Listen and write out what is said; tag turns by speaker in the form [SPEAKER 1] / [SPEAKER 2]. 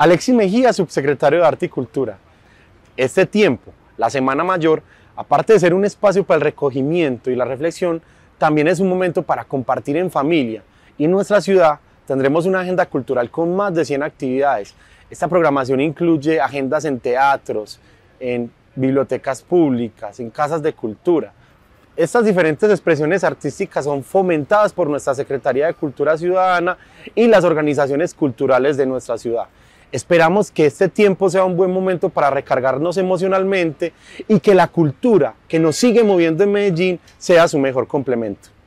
[SPEAKER 1] Alexis Mejía, subsecretario de Arte y Cultura. Este tiempo, la Semana Mayor, aparte de ser un espacio para el recogimiento y la reflexión, también es un momento para compartir en familia. Y en nuestra ciudad tendremos una agenda cultural con más de 100 actividades. Esta programación incluye agendas en teatros, en bibliotecas públicas, en casas de cultura. Estas diferentes expresiones artísticas son fomentadas por nuestra Secretaría de Cultura Ciudadana y las organizaciones culturales de nuestra ciudad. Esperamos que este tiempo sea un buen momento para recargarnos emocionalmente y que la cultura que nos sigue moviendo en Medellín sea su mejor complemento.